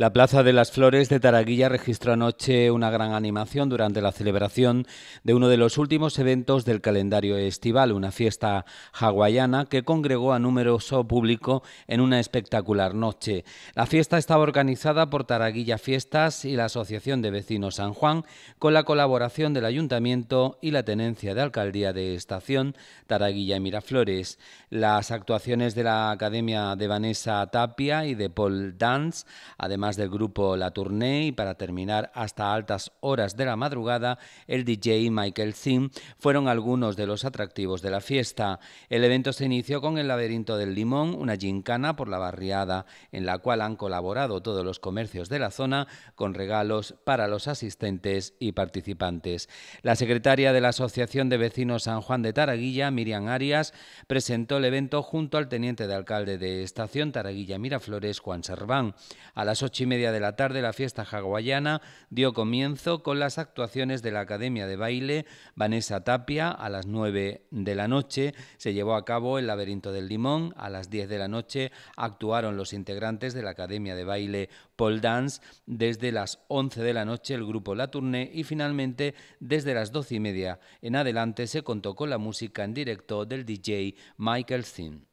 La Plaza de las Flores de Taraguilla registró anoche una gran animación durante la celebración de uno de los últimos eventos del calendario estival, una fiesta hawaiana que congregó a numeroso público en una espectacular noche. La fiesta estaba organizada por Taraguilla Fiestas y la Asociación de Vecinos San Juan, con la colaboración del Ayuntamiento y la Tenencia de Alcaldía de Estación Taraguilla y Miraflores. Las actuaciones de la Academia de Vanessa Tapia y de Paul Dance, además del grupo La Tournée y para terminar hasta altas horas de la madrugada, el DJ Michael Zim fueron algunos de los atractivos de la fiesta. El evento se inició con el laberinto del limón, una gincana por la barriada en la cual han colaborado todos los comercios de la zona con regalos para los asistentes y participantes. La secretaria de la Asociación de Vecinos San Juan de Taraguilla, Miriam Arias, presentó el evento junto al teniente de alcalde de estación Taraguilla Miraflores, Juan Serván. A las 8 y media de la tarde, la fiesta hawaiana dio comienzo con las actuaciones de la Academia de Baile Vanessa Tapia a las nueve de la noche. Se llevó a cabo el Laberinto del Limón. A las diez de la noche actuaron los integrantes de la Academia de Baile Paul Dance. Desde las once de la noche, el grupo La Tournée. Y finalmente, desde las doce y media en adelante, se contó con la música en directo del DJ Michael Sin